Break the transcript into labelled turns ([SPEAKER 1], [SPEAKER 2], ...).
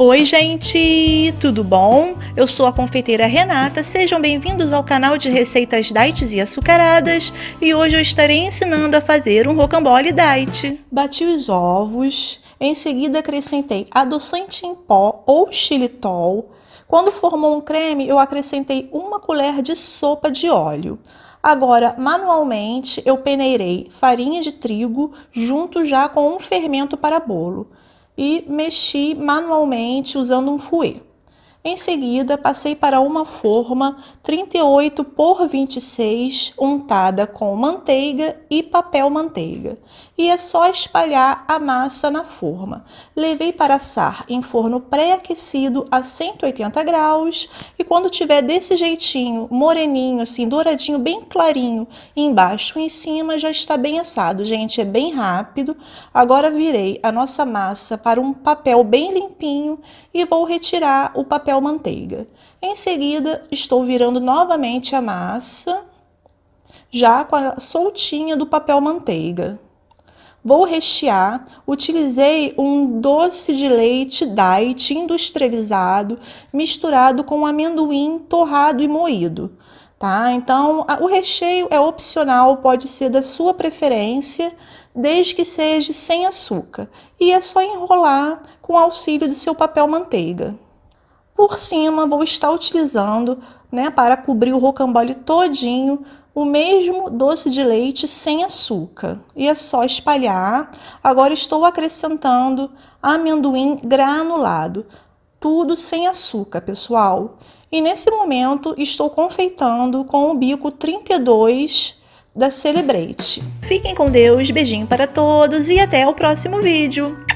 [SPEAKER 1] Oi, gente, tudo bom? Eu sou a confeiteira Renata. Sejam bem-vindos ao canal de receitas diets e açucaradas. E hoje eu estarei ensinando a fazer um rocambole diet. Bati os ovos, em seguida acrescentei adoçante em pó ou xilitol. Quando formou um creme, eu acrescentei uma colher de sopa de óleo. Agora, manualmente, eu peneirei farinha de trigo junto já com um fermento para bolo e mexi manualmente usando um fouet. Em seguida, passei para uma forma 38 por 26 untada com manteiga e papel manteiga. E é só espalhar a massa na forma. Levei para assar em forno pré-aquecido a 180 graus e quando tiver desse jeitinho, moreninho, assim, douradinho, bem clarinho, embaixo e em cima já está bem assado, gente, é bem rápido. Agora virei a nossa massa para um papel bem limpinho e vou retirar o papel manteiga. Em seguida, estou virando novamente a massa, já com a soltinha do papel manteiga. Vou rechear. Utilizei um doce de leite diet industrializado, misturado com amendoim torrado e moído. Tá? Então, o recheio é opcional, pode ser da sua preferência, desde que seja sem açúcar. E é só enrolar com o auxílio do seu papel manteiga. Por cima, vou estar utilizando, né, para cobrir o rocambole todinho, o mesmo doce de leite sem açúcar. E é só espalhar. Agora estou acrescentando amendoim granulado, tudo sem açúcar, pessoal. E nesse momento estou confeitando com o bico 32 da Celebrate. Fiquem com Deus, beijinho para todos e até o próximo vídeo.